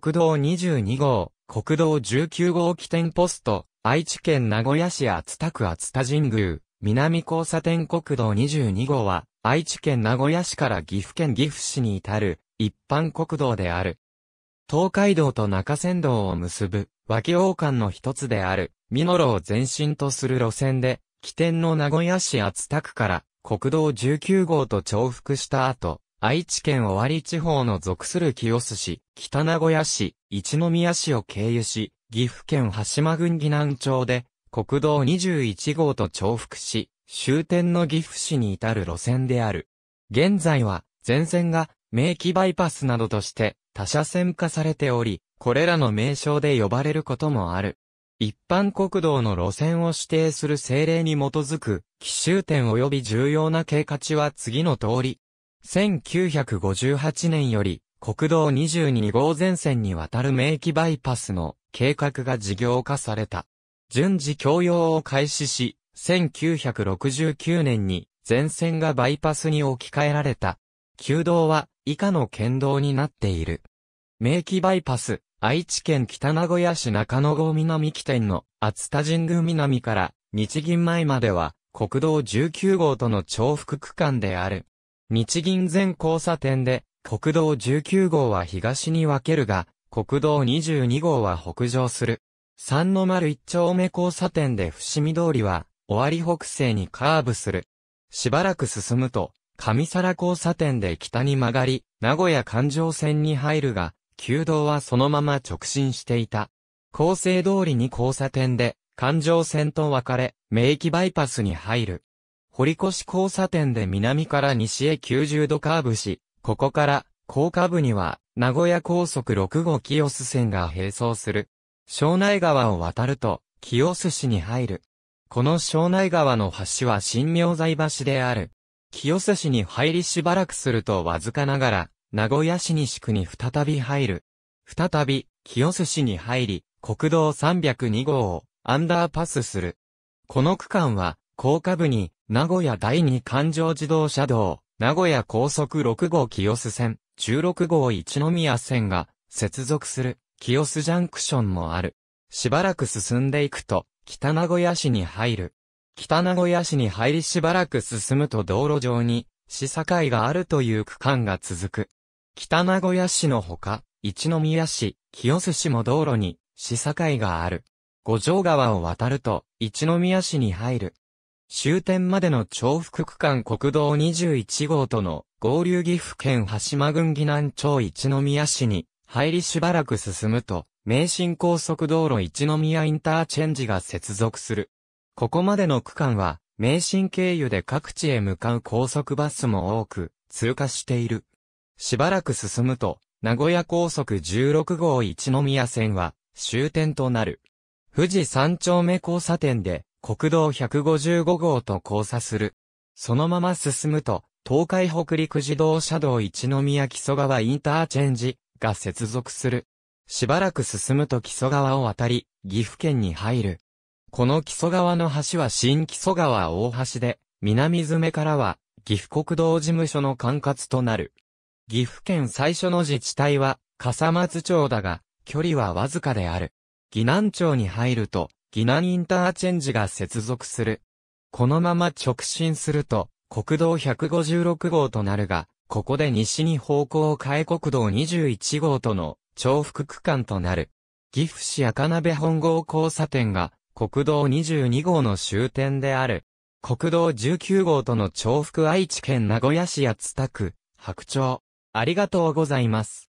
国道22号、国道19号起点ポスト、愛知県名古屋市厚田区厚田神宮、南交差点国道22号は、愛知県名古屋市から岐阜県岐阜市に至る、一般国道である。東海道と中山道を結ぶ、和気王間の一つである、美濃路を前進とする路線で、起点の名古屋市厚田区から、国道19号と重複した後、愛知県尾張地方の属する清須市、北名古屋市、一宮市を経由し、岐阜県羽島郡岐南町で、国道21号と重複し、終点の岐阜市に至る路線である。現在は、全線が、名機バイパスなどとして、他車線化されており、これらの名称で呼ばれることもある。一般国道の路線を指定する政令に基づく、奇襲点及び重要な経過値は次の通り、1958年より国道22号前線にわたる名機バイパスの計画が事業化された。順次供用を開始し、1969年に全線がバイパスに置き換えられた。旧道は以下の県道になっている。名機バイパス、愛知県北名古屋市中野郷南起点の厚田神宮南から日銀前までは国道19号との重複区間である。日銀前交差点で、国道19号は東に分けるが、国道22号は北上する。三の丸一丁目交差点で伏見通りは、終わり北西にカーブする。しばらく進むと、上皿交差点で北に曲がり、名古屋環状線に入るが、旧道はそのまま直進していた。厚生通りに交差点で、環状線と分かれ、名域バイパスに入る。堀越交差点で南から西へ90度カーブし、ここから高架部には名古屋高速6号清洲線が並走する。庄内川を渡ると清洲市に入る。この庄内川の橋は新明財橋である。清洲市に入りしばらくするとわずかながら、名古屋市西区に再び入る。再び、清洲市に入り、国道302号をアンダーパスする。この区間は、高架部に名古屋第二環状自動車道、名古屋高速6号清洲線、16号一宮線が接続する清洲ジャンクションもある。しばらく進んでいくと、北名古屋市に入る。北名古屋市に入りしばらく進むと道路上に、市境があるという区間が続く。北名古屋市のほか、一宮市、清洲市も道路に、市境がある。五条川を渡ると、一宮市に入る。終点までの重複区間国道21号との合流岐阜県羽島郡岐南町一宮市に入りしばらく進むと、名神高速道路一宮インターチェンジが接続する。ここまでの区間は、名神経由で各地へ向かう高速バスも多く、通過している。しばらく進むと、名古屋高速16号一宮線は、終点となる。富士三丁目交差点で、国道155号と交差する。そのまま進むと、東海北陸自動車道一宮木曽川インターチェンジが接続する。しばらく進むと木曽川を渡り、岐阜県に入る。この木曽川の橋は新木曽川大橋で、南詰からは、岐阜国道事務所の管轄となる。岐阜県最初の自治体は、笠松町だが、距離はわずかである。岐南町に入ると、ギナンインターチェンジが接続する。このまま直進すると、国道156号となるが、ここで西に方向を変え国道21号との重複区間となる。岐阜市赤鍋本郷交差点が国道22号の終点である。国道19号との重複愛知県名古屋市八津田区、白鳥。ありがとうございます。